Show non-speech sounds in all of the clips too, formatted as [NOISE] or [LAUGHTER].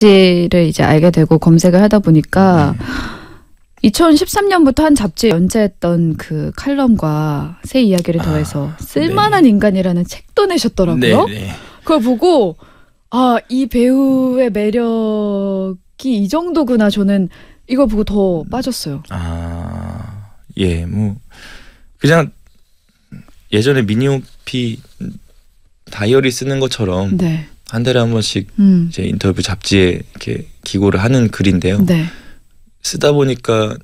지를 이제 알게 되고 검색을 하다 보니까 네. 2013년부터 한 잡지에 연재했던 그 칼럼과 새 이야기를 아, 더해서 아, 쓸만한 네. 인간이라는 책도 내셨더라고요. 네, 네, 그걸 보고 아, 이 배우의 매력이 이 정도구나 저는 이걸 보고 더 빠졌어요. 아, 예, 뭐 그냥 예전에 미니오피 다이어리 쓰는 것처럼 네. 한 달에 한 번씩 음. 이제 인터뷰 잡지에 이렇게 기고를 하는 글인데요. 네. 쓰다 보니까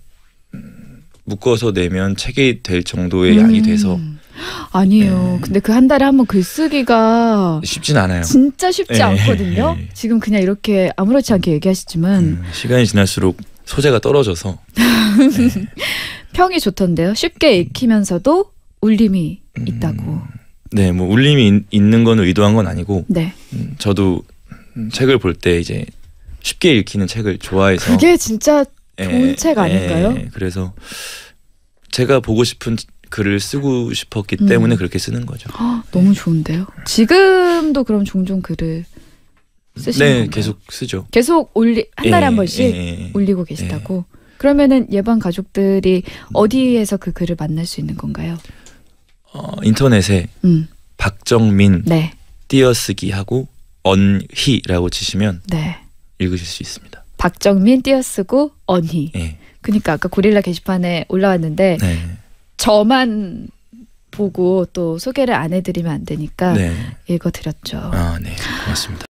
음, 묶어서 내면 책이 될 정도의 음. 양이 돼서 아니에요. 네. 근데 그 한 달에 한 번 글쓰기가 쉽진 않아요. 진짜 쉽지 네. 않거든요. [LAUGHS] 예. 지금 그냥 이렇게 아무렇지 않게 얘기하시지만 음, 시간이 지날수록 소재가 떨어져서 [LAUGHS] 평이 좋던데요. 쉽게 읽히면서도 울림이 음. 있다고. 네, 뭐 울림이 있는 건 의도한 건 아니고 네. 음, 저도 음, 책을 볼 때 이제 쉽게 읽히는 책을 좋아해서 그게 진짜 예, 좋은 에, 책 예, 아닐까요? 에, 예, 그래서 제가 보고 싶은 글을 쓰고 싶었기 음. 때문에 그렇게 쓰는 거죠. 헉, 아, 너무 좋은데요. 지금도 그럼 종종 글을 쓰시는 네, 건가요? 계속 쓰죠. 계속 올리 한 달에 에, 한 번씩 올리고 계시다고. 그러면은 예방 가족들이 음. 어디에서 그 글을 만날 수 있는 건가요? 어, 인터넷에 음. 박정민 네. 띄어쓰기 하고 언희라고 치시면 네. 읽으실 수 있습니다. 박정민 띄어쓰고 언희. 네. 그러니까 아까 고릴라 게시판에 올라왔는데 네. 저만 보고 또 소개를 안 해드리면 안 되니까 네. 읽어드렸죠. 아, 네, 고맙습니다.